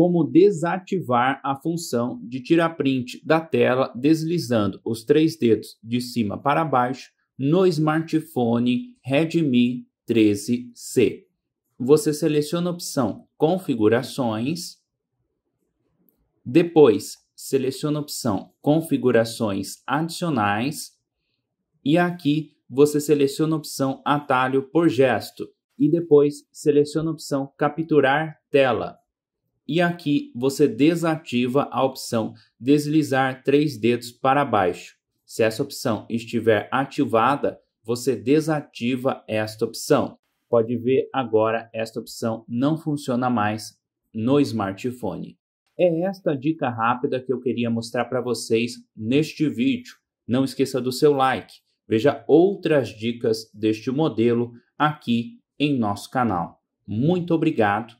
como desativar a função de tirar print da tela deslizando os três dedos de cima para baixo no smartphone Redmi 13C. Você seleciona a opção Configurações, depois seleciona a opção Configurações adicionais e aqui você seleciona a opção Atalho por gesto e depois seleciona a opção Capturar tela e aqui você desativa a opção deslizar três dedos para baixo. Se essa opção estiver ativada, você desativa esta opção. Pode ver agora esta opção não funciona mais no smartphone. É esta dica rápida que eu queria mostrar para vocês neste vídeo. Não esqueça do seu like. Veja outras dicas deste modelo aqui em nosso canal. Muito obrigado